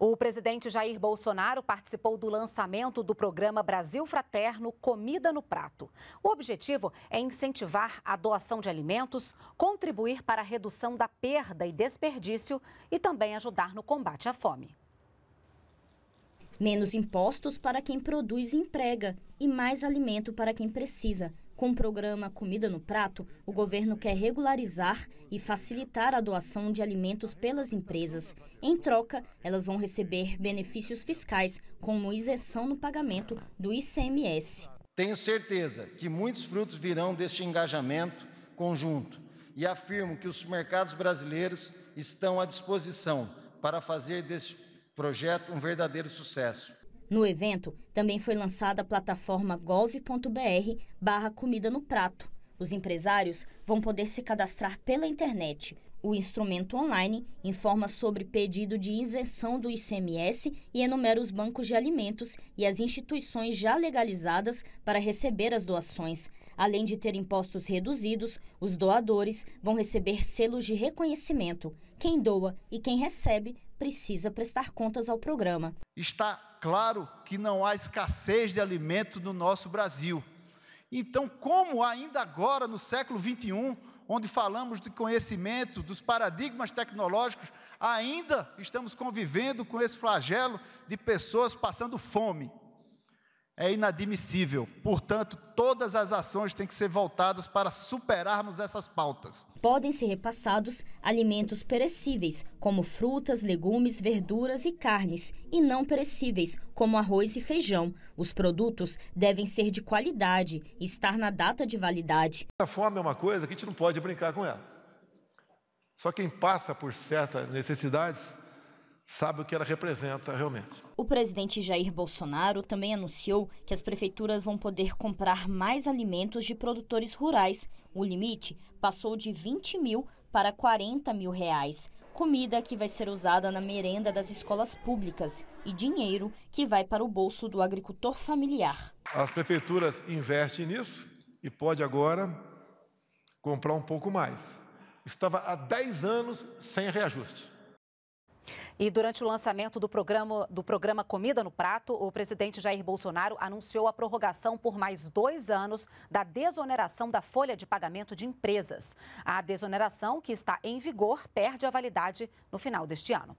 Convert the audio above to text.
O presidente Jair Bolsonaro participou do lançamento do programa Brasil Fraterno Comida no Prato. O objetivo é incentivar a doação de alimentos, contribuir para a redução da perda e desperdício e também ajudar no combate à fome. Menos impostos para quem produz e emprega e mais alimento para quem precisa. Com o programa Comida no Prato, o governo quer regularizar e facilitar a doação de alimentos pelas empresas. Em troca, elas vão receber benefícios fiscais, como isenção no pagamento do ICMS. Tenho certeza que muitos frutos virão deste engajamento conjunto e afirmo que os mercados brasileiros estão à disposição para fazer deste projeto um verdadeiro sucesso. No evento, também foi lançada a plataforma gov.br barra comida no prato. Os empresários vão poder se cadastrar pela internet. O instrumento online informa sobre pedido de isenção do ICMS e enumera os bancos de alimentos e as instituições já legalizadas para receber as doações. Além de ter impostos reduzidos, os doadores vão receber selos de reconhecimento. Quem doa e quem recebe precisa prestar contas ao programa. Está claro que não há escassez de alimento no nosso Brasil. Então, como ainda agora, no século XXI, onde falamos de conhecimento, dos paradigmas tecnológicos, ainda estamos convivendo com esse flagelo de pessoas passando fome? é inadmissível. Portanto, todas as ações têm que ser voltadas para superarmos essas pautas. Podem ser repassados alimentos perecíveis, como frutas, legumes, verduras e carnes, e não perecíveis, como arroz e feijão. Os produtos devem ser de qualidade e estar na data de validade. A fome é uma coisa que a gente não pode brincar com ela. Só quem passa por certas necessidades sabe o que ela representa realmente. O presidente Jair Bolsonaro também anunciou que as prefeituras vão poder comprar mais alimentos de produtores rurais. O limite passou de 20 mil para 40 mil reais. Comida que vai ser usada na merenda das escolas públicas e dinheiro que vai para o bolso do agricultor familiar. As prefeituras investem nisso e pode agora comprar um pouco mais. Estava há 10 anos sem reajuste. E durante o lançamento do programa, do programa Comida no Prato, o presidente Jair Bolsonaro anunciou a prorrogação por mais dois anos da desoneração da folha de pagamento de empresas. A desoneração, que está em vigor, perde a validade no final deste ano.